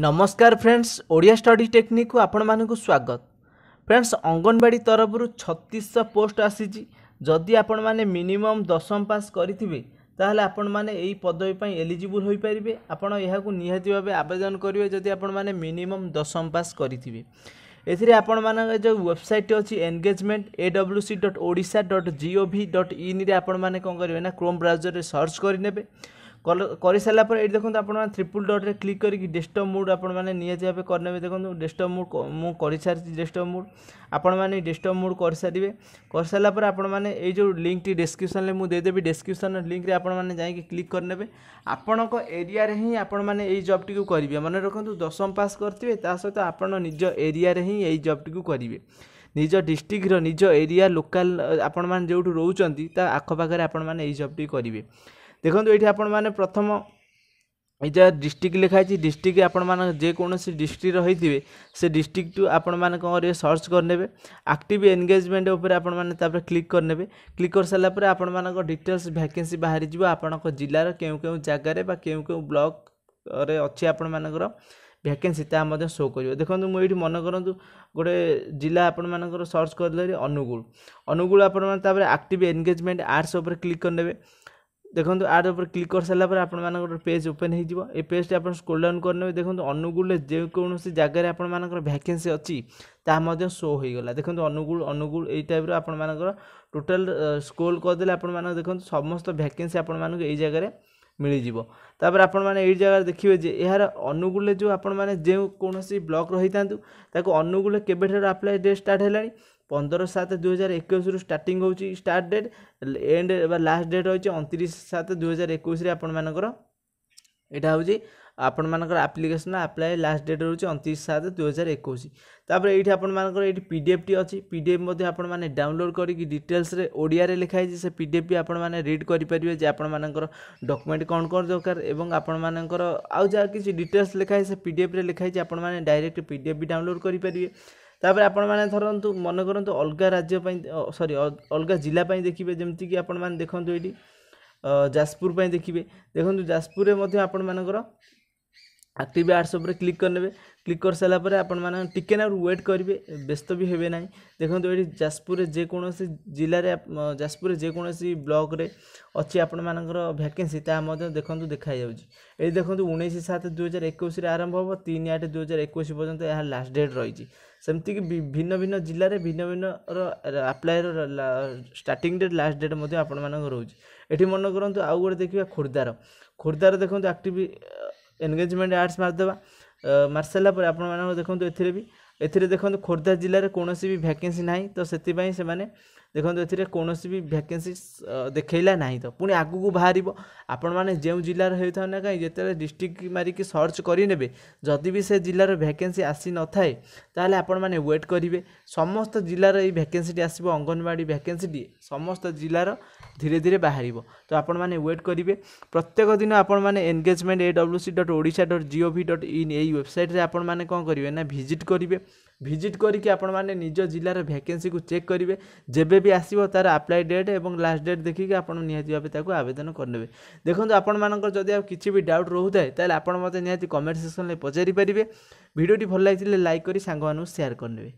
ନମସ୍କାର friends Odia study ଟେକ୍ନିକ୍କୁ ଆପଣମାନଙ୍କୁ ସ୍ୱାଗତ ଫ୍ରେଣ୍ଡସ୍ ଅଙ୍ଗନବାଡ଼ି ତରଫରୁ ଛତିଶଶହ ପୋଷ୍ଟ ଆସିଛି ଯଦି ଆପଣମାନେ ମିନିମମ୍ ଦଶମ ପାସ୍ କରିଥିବେ ତାହେଲେ ଆପଣମାନେ ଏହି ପଦବୀ ପାଇଁ ଏଲିଜିବୁଲ୍ ହୋଇପାରିବେ ଆପଣ ଏହାକୁ ନିହାତି ଭାବେ ଆବେଦନ କରିବେ ଯଦି ଆପଣମାନେ ମିନିମମ୍ ଦଶମ ପାସ୍ କରିଥିବେ ଏଥିରେ ଆପଣମାନଙ୍କ ଯେଉଁ ୱେବସାଇଟ୍ ଅଛି engagement A W C dot Odisha dot GOV dot ଇନ୍ରେ ଆପଣମାନେ କ'ଣ କରିବେ ନା କ୍ରୋମ୍ ବ୍ରାଉଜର୍ରେ ସର୍ଚ୍ଚ କରିନେବେ କରିସାରିଲା ପରେ ଏଠି ଦେଖନ୍ତୁ ଆପଣମାନେ ତ୍ରିପୁଲ ଡଟ୍ରେ କ୍ଲିକ୍ କରିକି ଡେସ୍କଟପ୍ ମୁଡ୍ ଆପଣମାନେ ନିହାତି ଭାବେ କରିନେବେ ଦେଖନ୍ତୁ ଡେସ୍କଟପ୍ ମୁଡ୍ ମୁଁ କରିସାରିଛି ଡେସ୍କଟପ୍ ମୁଡ୍ ଆପଣମାନେ ଡେସ୍କଟପ୍ ମୁଡ୍ କରିସାରିବେ କରିସାରିଲା ପରେ ଆପଣମାନେ ଏଇ ଯେଉଁ ଲିଙ୍କଟି ଡେସ୍କ୍ରିପ୍ସନ୍ରେ ମୁଁ ଦେଇଦେବି ଡେସ୍କ୍ରିପ୍ସନ୍ ଲିଙ୍କରେ ଆପଣମାନେ ଯାଇକି କ୍ଲିକ୍ କରିନେବେ ଆପଣଙ୍କ ଏରିଆରେ ହିଁ ଆପଣମାନେ ଏଇ ଜବ୍ଟିକୁ କରିବେ ମନେ ରଖନ୍ତୁ ଦଶମ ପାସ୍ କରିଥିବେ ତା ସହିତ ଆପଣ ନିଜ ଏରିଆରେ ହିଁ ଏଇ ଜବ୍ଟିକୁ କରିବେ ନିଜ ଡିଷ୍ଟ୍ରିକ୍ଟର ନିଜ ଏରିଆ ଲୋକାଲ୍ ଆପଣମାନେ ଯେଉଁଠୁ ରହୁଛନ୍ତି ତା ଆଖପାଖରେ ଆପଣମାନେ ଏଇ ଜବ୍ଟି କରିବେ দেখুন এটি আপনার প্রথম এটা ডিস্ট্রিক্ট লেখা হয়েছে ডিস্ট্রিক্ট আপনার যেকোনসি ডিস্ট্রিক্টর হয়ে সে ডিস্ট্রিক্ট আপনার কম করবে সর্চ করে আকটিভ এনগেজমেন্ট উপরে আপনার তাপরে ক্লিক করে ক্লিক করে সারা পরে আপনার ডিটেলস ভ্যাকেন্সি বাহারি যাব আপনার জেলার কেউ কেউ জায়গার বা কেউ কেউ ব্লকরে অছে আপনার ভ্যাকেন্সি তা শো করবে দেখুন মু এটি মনে করতু গোটে জেলা আপনার সর্চ করলে অনুগুল অনুগুল আপনার তাপরে আকটিভ এনগেজমেন্ট আর্টস উপরে ক্লিক করে ଦେଖନ୍ତୁ ଆଡ଼୍ ଉପରେ କ୍ଲିକ୍ କରିସାରିଲା ପରେ ଆପଣମାନଙ୍କର ପେଜ୍ ଓପେନ୍ ହୋଇଯିବ ଏ ପେଜ୍ଟି ଆପଣ ସ୍କ୍ରୋଲ୍ ଡାଉନ୍ କରିନେବେ ଦେଖନ୍ତୁ ଅନୁଗୁଳରେ ଯେକୌଣସି ଜାଗାରେ ଆପଣମାନଙ୍କର ଭ୍ୟାକେନ୍ସି ଅଛି ତାହା ମଧ୍ୟ ସୋ ହୋଇଗଲା ଦେଖନ୍ତୁ ଅନୁଗୁଳ ଅନୁଗୁଳ ଏଇ ଟାଇପ୍ର ଆପଣମାନଙ୍କର ଟୋଟାଲ୍ ସ୍କ୍ରୋଲ୍ କରିଦେଲେ ଆପଣମାନେ ଦେଖନ୍ତୁ ସମସ୍ତ ଭ୍ୟାକେନ୍ସି ଆପଣମାନଙ୍କୁ ଏଇ ଜାଗାରେ ମିଳିଯିବ ତାପରେ ଆପଣମାନେ ଏଇ ଜାଗାରେ ଦେଖିବେ ଯେ ଏହାର ଅନୁଗୁଳରେ ଯେଉଁ ଆପଣମାନେ ଯେଉଁ କୌଣସି ବ୍ଲକ୍ ରହିଥାନ୍ତୁ ତାକୁ ଅନୁଗୁଳରେ କେବେଠାରୁ ଆପ୍ଲାଏ ଡେଟ୍ ଷ୍ଟାର୍ଟ ହେଲାଣି ପନ୍ଦର ସାତ ଦୁଇହଜାର ଏକୋଇଶରୁ ଷ୍ଟାର୍ଟିଂ ହେଉଛି ଷ୍ଟାର୍ଟ ଡେଟ୍ ଏଣ୍ଡ ବା ଲାଷ୍ଟ ଡେଟ୍ ହେଉଛି ଅଣତିରିଶ ସାତ ଦୁଇହଜାର ଏକୋଇଶରେ ଆପଣମାନଙ୍କର ଏଇଟା ହେଉଛି ଆପଣମାନଙ୍କର ଆପ୍ଲିକେସନ୍ ଆପ୍ଲାଏ ଲାଷ୍ଟ ଡେଟ୍ ରହୁଛି ଅଣତିରିଶ ସାତ ଦୁଇହଜାର ଏକୋଇଶ ତାପରେ ଏଇଠି ଆପଣମାନଙ୍କର ଏଇଠି ପି ଡି ଏଫ୍ଟି ଅଛି ପି ଡି ଏଫ୍ ମଧ୍ୟ ଆପଣମାନେ ଡାଉନଲୋଡ଼୍ କରିକି ଡିଟେଲ୍ସରେ ଓଡ଼ିଆରେ ଲେଖା ହେଇଛି ସେ ପି ଡି ଏଫ୍ ବି ଆପଣମାନେ ରିଡ଼୍ କରିପାରିବେ ଯେ ଆପଣମାନଙ୍କର ଡକୁମେଣ୍ଟ କ'ଣ କ'ଣ ଦରକାର ଏବଂ ଆପଣମାନଙ୍କର ଆଉ ଯାହା କିଛି ଡିଟେଲ୍ସ ଲେଖା ହେଇଛି ସେ ପି ଡି ଏଫ୍ରେ ଲେଖା ହେଇଛି ଆପଣମାନେ ଡାଇରେକ୍ଟ ପି ଡି ଏଫ୍ ବି ଡାଉନଲୋଡ଼୍ କରିପାରିବେ ତାପରେ ଆପଣମାନେ ଧରନ୍ତୁ ମନେ କରନ୍ତୁ ଅଲଗା ରାଜ୍ୟ ପାଇଁ ସରି ଅଲଗା ଜିଲ୍ଲା ପାଇଁ ଦେଖିବେ ଯେମିତିକି ଆପଣମାନେ ଦେଖନ୍ତୁ ଏଇଠି ଯାଜପୁର ପାଇଁ ଦେଖିବେ ଦେଖନ୍ତୁ ଯାଜପୁରରେ ମଧ୍ୟ ଆପଣମାନଙ୍କର ଆକ୍ଟିଭ୍ ଆପ୍ସ ଉପରେ କ୍ଲିକ୍ କରିନେବେ କ୍ଲିକ୍ କରିସାରିଲା ପରେ ଆପଣମାନେ ଟିକେ ନାକୁ ୱେଟ୍ କରିବେ ବ୍ୟସ୍ତ ବି ହେବେ ନାହିଁ ଦେଖନ୍ତୁ ଏଠି ଯାଜପୁରରେ ଯେକୌଣସି ଜିଲ୍ଲାରେ ଯାଜପୁରରେ ଯେକୌଣସି ବ୍ଲକ୍ରେ ଅଛି ଆପଣମାନଙ୍କର ଭ୍ୟାକେନ୍ସି ତାହା ମଧ୍ୟ ଦେଖନ୍ତୁ ଦେଖାଯାଉଛି ଏଠି ଦେଖନ୍ତୁ ଉଣେଇଶ ସାତ ଦୁଇ ହଜାର ଏକୋଇଶରେ ଆରମ୍ଭ ହେବ ତିନି ଆଠ ଦୁଇହଜାର ଏକୋଇଶ ପର୍ଯ୍ୟନ୍ତ ଏହା ଲାଷ୍ଟ ଡେଟ୍ ରହିଛି ସେମିତିକି ଭିନ୍ନ ଭିନ୍ନ ଜିଲ୍ଲାରେ ଭିନ୍ନ ଭିନ୍ନର ଆପ୍ଲାଏର ଷ୍ଟାର୍ଟିଂ ଡେଟ୍ ଲାଷ୍ଟ ଡେଟ୍ ମଧ୍ୟ ଆପଣମାନଙ୍କର ରହୁଛି ଏଠି ମନେ କରନ୍ତୁ ଆଉ ଗୋଟେ ଦେଖିବା ଖୋର୍ଦ୍ଧାର ଖୋର୍ଦ୍ଧାର ଦେଖନ୍ତୁ ଆକ୍ଟିଭ୍ ଏନଗେଜମେଣ୍ଟ ଆର୍ଟସ୍ ମାରିଦେବା ମାରିସାରିଲା ପରେ ଆପଣମାନଙ୍କୁ ଦେଖନ୍ତୁ ଏଥିରେ ବି ଏଥିରେ ଦେଖନ୍ତୁ ଖୋର୍ଦ୍ଧା ଜିଲ୍ଲାରେ କୌଣସି ବି ଭ୍ୟାକେନ୍ସି ନାହିଁ ତ ସେଥିପାଇଁ ସେମାନେ ଦେଖନ୍ତୁ ଏଥିରେ କୌଣସି ବି ଭ୍ୟାକେନ୍ସି ଦେଖେଇଲା ନାହିଁ ତ ପୁଣି ଆଗକୁ ବାହାରିବ ଆପଣମାନେ ଯେଉଁ ଜିଲ୍ଲାର ହେଉଥାଉ ନା କାହିଁକି ଯେତେବେଳେ ଡିଷ୍ଟ୍ରିକ୍ଟ ମାରିକି ସର୍ଚ୍ଚ କରିନେବେ ଯଦି ବି ସେ ଜିଲ୍ଲାର ଭ୍ୟାକେନ୍ସି ଆସିନଥାଏ ତାହେଲେ ଆପଣମାନେ ୱେଟ୍ କରିବେ ସମସ୍ତ ଜିଲ୍ଲାର ଏଇ ଭ୍ୟାକେନ୍ସିଟି ଆସିବ ଅଙ୍ଗନବାଡ଼ି ଭ୍ୟାକେନ୍ସିଟି ସମସ୍ତ ଜିଲ୍ଲାର ଧୀରେ ଧୀରେ ବାହାରିବ ତ ଆପଣମାନେ ୱେଟ୍ କରିବେ ପ୍ରତ୍ୟେକ ଦିନ ଆପଣମାନେ engagement A W C dot Odisha dot GOV dot in ଏଇ ୱେବସାଇଟ୍ରେ ଆପଣମାନେ କ'ଣ କରିବେ ନା ଭିଜିଟ୍ କରିବେ ভিজিট করিকি আপনার নিজ জেলার ভ্যাকেন্সি চেক করবে যেবে বি আসব তার আপ্লাই ডেট এবং লাস্ট ডেট দেখি আপনার নিহতি ভাবে তাকে আবেদন করে দেখুন আপনার যদি আর কিছু বি ডাউট রহুথায় তাহলে আপনার মতো নিহতি কমেন্ট সেকশনরে পচারি পারে ভিডিওটি ভাল লাগলে লাইক করে সাংবাদ সেয়ার করে